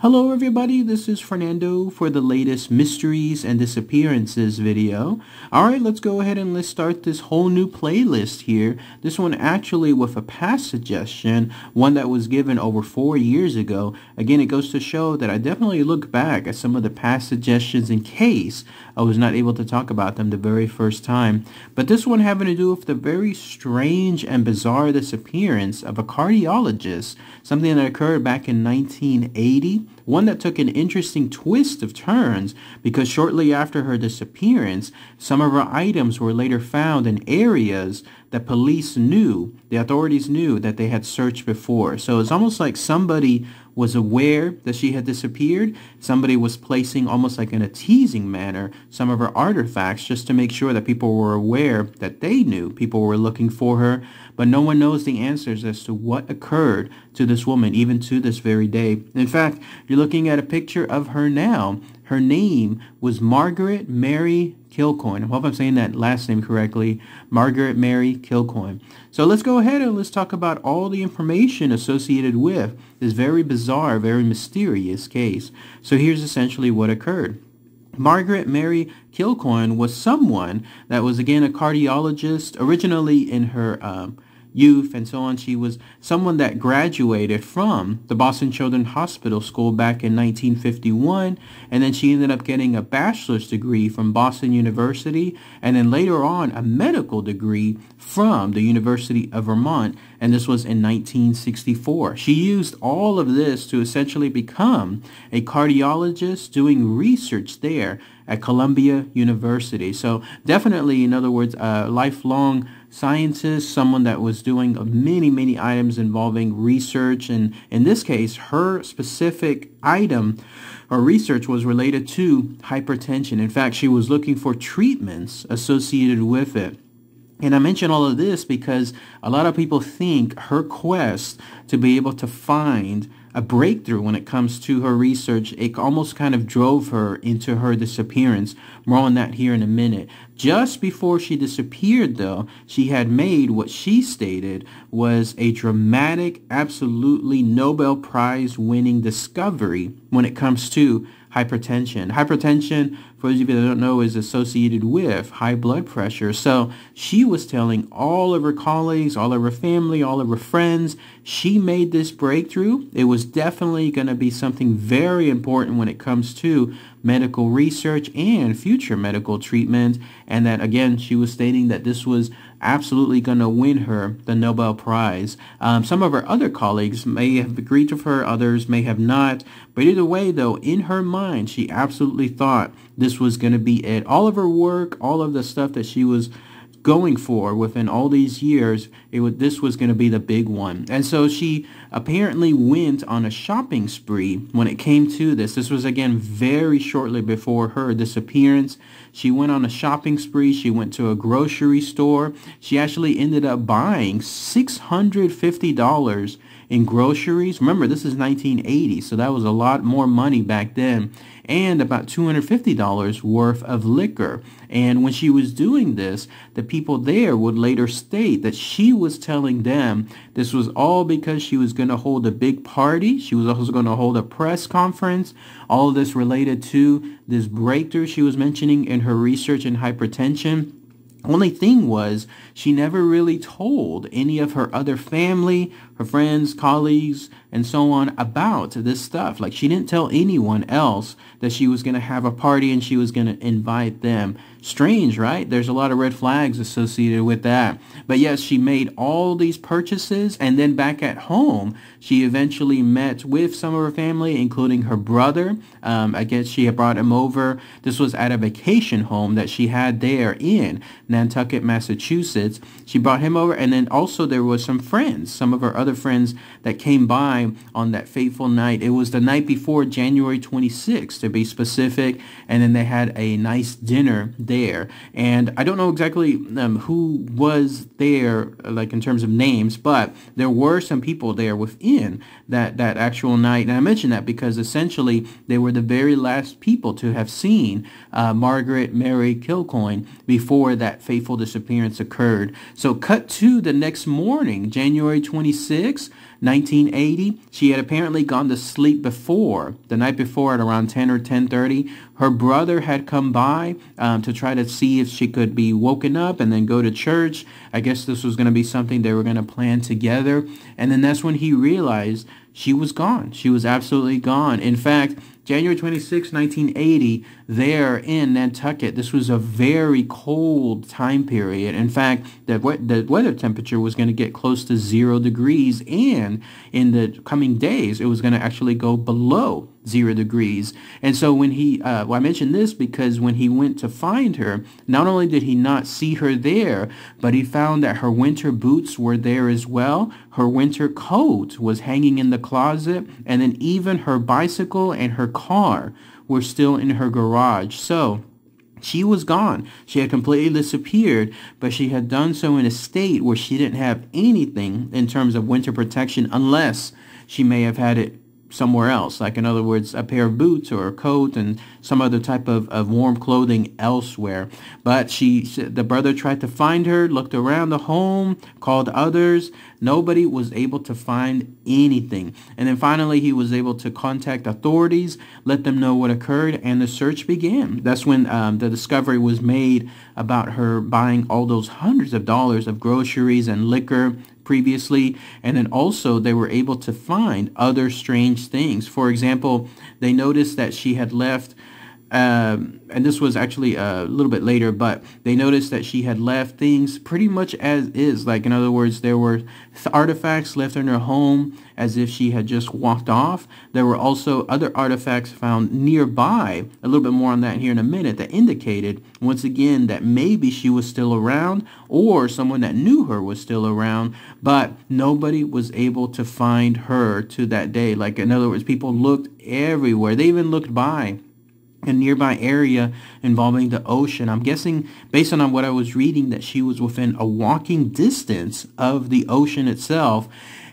Hello everybody, this is Fernando for the latest Mysteries and Disappearances video. Alright, let's go ahead and let's start this whole new playlist here. This one actually with a past suggestion, one that was given over four years ago. Again, it goes to show that I definitely look back at some of the past suggestions in case I was not able to talk about them the very first time. But this one having to do with the very strange and bizarre disappearance of a cardiologist, something that occurred back in 1980 one that took an interesting twist of turns because shortly after her disappearance, some of her items were later found in areas the police knew, the authorities knew that they had searched before. So it's almost like somebody was aware that she had disappeared. Somebody was placing almost like in a teasing manner some of her artifacts just to make sure that people were aware that they knew people were looking for her. But no one knows the answers as to what occurred to this woman, even to this very day. In fact, you're looking at a picture of her now her name was Margaret Mary Kilcoin. I hope I'm saying that last name correctly. Margaret Mary Kilcoin. So let's go ahead and let's talk about all the information associated with this very bizarre, very mysterious case. So here's essentially what occurred. Margaret Mary Kilcoin was someone that was again a cardiologist originally in her um, youth and so on. She was someone that graduated from the Boston Children's Hospital School back in 1951. And then she ended up getting a bachelor's degree from Boston University and then later on a medical degree from the University of Vermont. And this was in 1964. She used all of this to essentially become a cardiologist doing research there at Columbia University. So definitely, in other words, a lifelong scientist, someone that was doing many, many items involving research. And in this case, her specific item or research was related to hypertension. In fact, she was looking for treatments associated with it. And I mention all of this because a lot of people think her quest to be able to find a breakthrough when it comes to her research. It almost kind of drove her into her disappearance. More on that here in a minute. Just before she disappeared, though, she had made what she stated was a dramatic, absolutely Nobel Prize winning discovery when it comes to hypertension. Hypertension for those of you that don't know, is associated with high blood pressure. So she was telling all of her colleagues, all of her family, all of her friends, she made this breakthrough. It was definitely going to be something very important when it comes to medical research and future medical treatment. And that, again, she was stating that this was absolutely going to win her the Nobel Prize. Um, some of her other colleagues may have agreed with her, others may have not. But either way, though, in her mind, she absolutely thought this was going to be it. All of her work, all of the stuff that she was going for within all these years. It was, this was going to be the big one. And so she apparently went on a shopping spree when it came to this. This was, again, very shortly before her disappearance. She went on a shopping spree. She went to a grocery store. She actually ended up buying $650 in groceries. Remember, this is 1980, so that was a lot more money back then, and about $250 worth of liquor. And when she was doing this, the people there would later state that she was telling them this was all because she was going to hold a big party. She was also going to hold a press conference. All of this related to this breakthrough she was mentioning in her research in hypertension. Only thing was, she never really told any of her other family, her friends, colleagues, and so on about this stuff. Like she didn't tell anyone else that she was going to have a party and she was going to invite them. Strange, right? There's a lot of red flags associated with that. But yes, she made all these purchases and then back at home, she eventually met with some of her family, including her brother. Um, I guess she had brought him over. This was at a vacation home that she had there in Nantucket, Massachusetts. She brought him over and then also there was some friends, some of her other other friends that came by on that fateful night. It was the night before January 26th, to be specific, and then they had a nice dinner there. And I don't know exactly um, who was there, like in terms of names, but there were some people there within that, that actual night. And I mention that because essentially they were the very last people to have seen uh, Margaret Mary Kilcoyne before that fateful disappearance occurred. So cut to the next morning, January 26th 1986, 1980. She had apparently gone to sleep before, the night before at around 10 or 10.30. Her brother had come by um, to try to see if she could be woken up and then go to church. I guess this was going to be something they were going to plan together. And then that's when he realized she was gone. She was absolutely gone. In fact, January 26, 1980, there in Nantucket. This was a very cold time period. In fact, the, the weather temperature was going to get close to zero degrees, and in the coming days, it was going to actually go below zero degrees. And so when he, uh, well, I mention this because when he went to find her, not only did he not see her there, but he found that her winter boots were there as well. Her winter coat was hanging in the closet, and then even her bicycle and her car were still in her garage. So she was gone. She had completely disappeared, but she had done so in a state where she didn't have anything in terms of winter protection unless she may have had it somewhere else, like in other words, a pair of boots or a coat and some other type of, of warm clothing elsewhere. But she, the brother tried to find her, looked around the home, called others. Nobody was able to find anything. And then finally, he was able to contact authorities, let them know what occurred, and the search began. That's when um, the discovery was made about her buying all those hundreds of dollars of groceries and liquor previously. And then also they were able to find other strange things. For example, they noticed that she had left um, and this was actually uh, a little bit later, but they noticed that she had left things pretty much as is. Like, in other words, there were artifacts left in her home as if she had just walked off. There were also other artifacts found nearby, a little bit more on that here in a minute, that indicated, once again, that maybe she was still around or someone that knew her was still around, but nobody was able to find her to that day. Like, in other words, people looked everywhere. They even looked by a nearby area involving the ocean. I'm guessing, based on what I was reading, that she was within a walking distance of the ocean itself.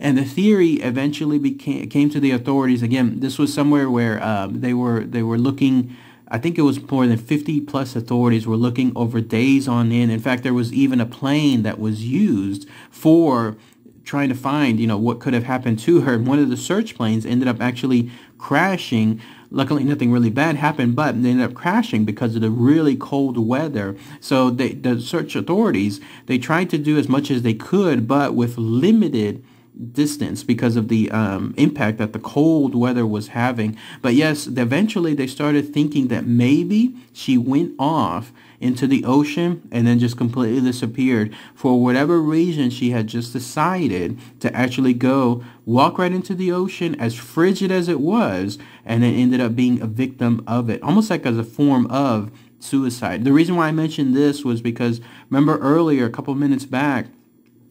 And the theory eventually became came to the authorities. Again, this was somewhere where um, they were they were looking. I think it was more than 50 plus authorities were looking over days on end. In fact, there was even a plane that was used for trying to find, you know, what could have happened to her. And one of the search planes ended up actually crashing Luckily, nothing really bad happened, but they ended up crashing because of the really cold weather. So they, the search authorities, they tried to do as much as they could, but with limited distance because of the um, impact that the cold weather was having. But yes, eventually they started thinking that maybe she went off into the ocean and then just completely disappeared. For whatever reason, she had just decided to actually go walk right into the ocean as frigid as it was and then ended up being a victim of it. Almost like as a form of suicide. The reason why I mentioned this was because remember earlier, a couple minutes back,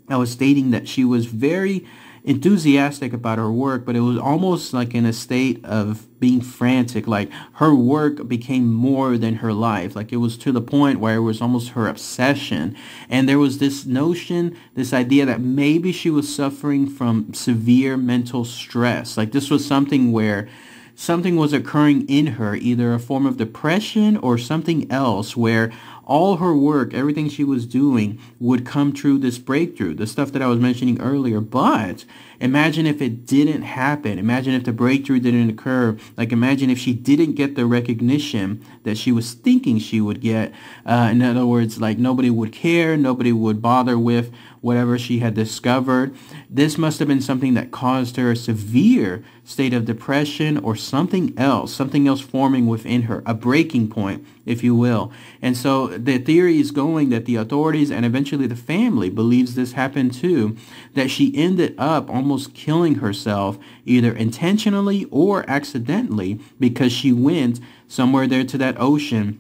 I was stating that she was very enthusiastic about her work, but it was almost like in a state of being frantic. Like her work became more than her life. Like it was to the point where it was almost her obsession. And there was this notion, this idea that maybe she was suffering from severe mental stress. Like this was something where something was occurring in her, either a form of depression or something else where all her work, everything she was doing would come true this breakthrough, the stuff that I was mentioning earlier. But imagine if it didn't happen. Imagine if the breakthrough didn't occur. Like imagine if she didn't get the recognition that she was thinking she would get. Uh, in other words, like nobody would care. Nobody would bother with whatever she had discovered. This must have been something that caused her a severe state of depression or something else, something else forming within her, a breaking point, if you will. And so the theory is going that the authorities and eventually the family believes this happened too, that she ended up almost killing herself either intentionally or accidentally because she went somewhere there to that ocean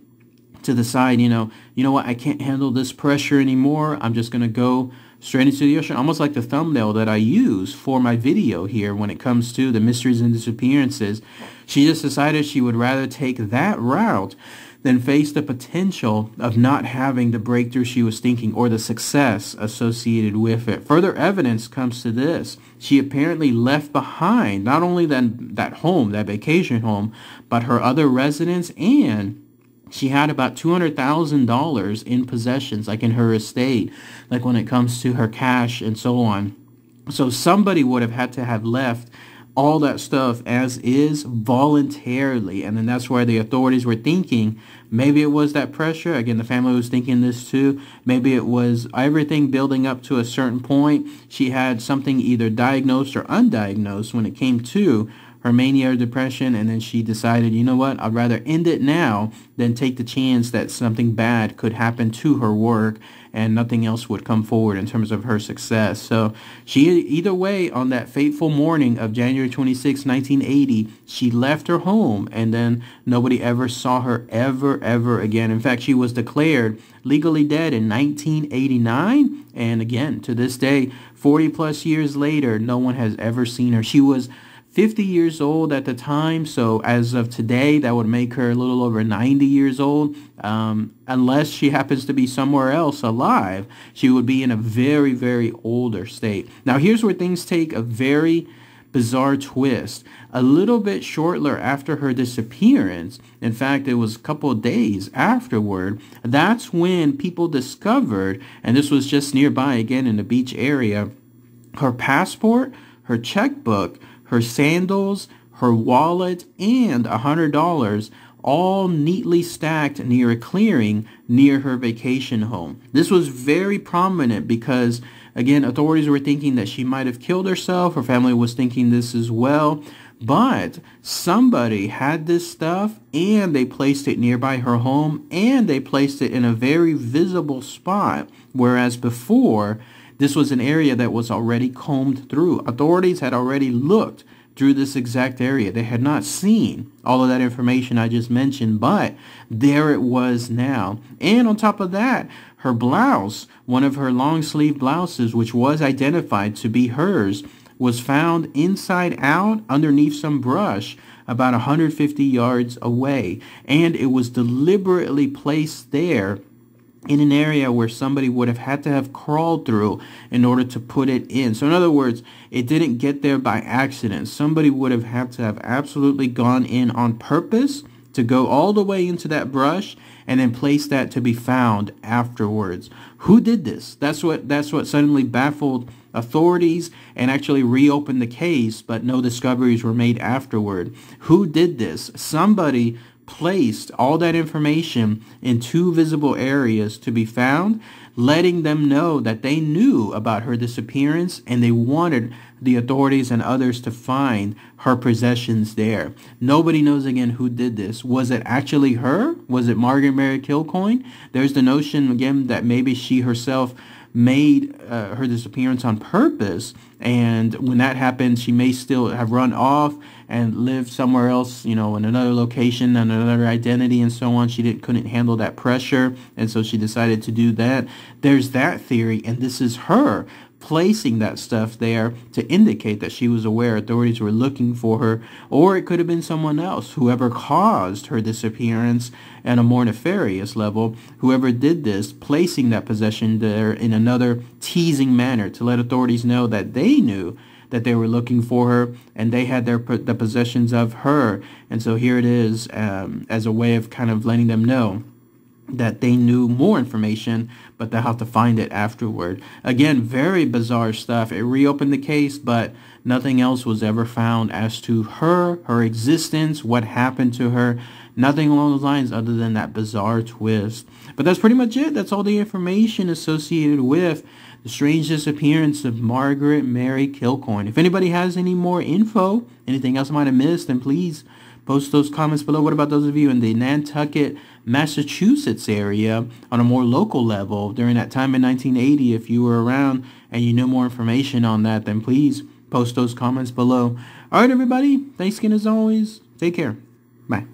to the side, you know, you know what, I can't handle this pressure anymore. I'm just going to go straight into the ocean, almost like the thumbnail that I use for my video here when it comes to the mysteries and disappearances. She just decided she would rather take that route then faced the potential of not having the breakthrough she was thinking or the success associated with it. Further evidence comes to this. She apparently left behind not only that, that home, that vacation home, but her other residence and she had about $200,000 in possessions, like in her estate, like when it comes to her cash and so on. So somebody would have had to have left all that stuff as is voluntarily. And then that's where the authorities were thinking. Maybe it was that pressure. Again, the family was thinking this too. Maybe it was everything building up to a certain point. She had something either diagnosed or undiagnosed when it came to her mania or depression and then she decided, you know what, I'd rather end it now than take the chance that something bad could happen to her work and nothing else would come forward in terms of her success. So she either way on that fateful morning of January 26, 1980, she left her home and then nobody ever saw her ever ever again. In fact, she was declared legally dead in 1989 and again to this day 40 plus years later no one has ever seen her. She was 50 years old at the time. So as of today, that would make her a little over 90 years old. Um, unless she happens to be somewhere else alive, she would be in a very, very older state. Now, here's where things take a very bizarre twist. A little bit shortly after her disappearance, in fact, it was a couple days afterward, that's when people discovered, and this was just nearby again in the beach area, her passport, her checkbook, her sandals, her wallet, and a $100 all neatly stacked near a clearing near her vacation home. This was very prominent because, again, authorities were thinking that she might have killed herself. Her family was thinking this as well. But somebody had this stuff and they placed it nearby her home and they placed it in a very visible spot. Whereas before, this was an area that was already combed through. Authorities had already looked through this exact area. They had not seen all of that information I just mentioned, but there it was now. And on top of that, her blouse, one of her long sleeve blouses, which was identified to be hers, was found inside out underneath some brush about 150 yards away. And it was deliberately placed there in an area where somebody would have had to have crawled through in order to put it in. So in other words, it didn't get there by accident. Somebody would have had to have absolutely gone in on purpose to go all the way into that brush and then place that to be found afterwards. Who did this? That's what that's what suddenly baffled authorities and actually reopened the case, but no discoveries were made afterward. Who did this? Somebody placed all that information in two visible areas to be found, letting them know that they knew about her disappearance and they wanted the authorities and others to find her possessions there. Nobody knows again who did this. Was it actually her? Was it Margaret Mary Kilcoyne? There's the notion again that maybe she herself made uh, her disappearance on purpose. And when that happened, she may still have run off and lived somewhere else, you know, in another location and another identity and so on. She didn't, couldn't handle that pressure. And so she decided to do that. There's that theory. And this is her placing that stuff there to indicate that she was aware authorities were looking for her, or it could have been someone else, whoever caused her disappearance at a more nefarious level, whoever did this, placing that possession there in another teasing manner to let authorities know that they knew that they were looking for her and they had their the possessions of her. And so here it is um, as a way of kind of letting them know that they knew more information, but they'll have to find it afterward. Again, very bizarre stuff. It reopened the case, but nothing else was ever found as to her, her existence, what happened to her, nothing along those lines other than that bizarre twist. But that's pretty much it. That's all the information associated with the strange disappearance of Margaret Mary Kilcoin. If anybody has any more info, anything else I might have missed, then please post those comments below. What about those of you in the Nantucket? Massachusetts area on a more local level during that time in 1980. If you were around and you know more information on that, then please post those comments below. All right, everybody. Thanks again as always. Take care. Bye.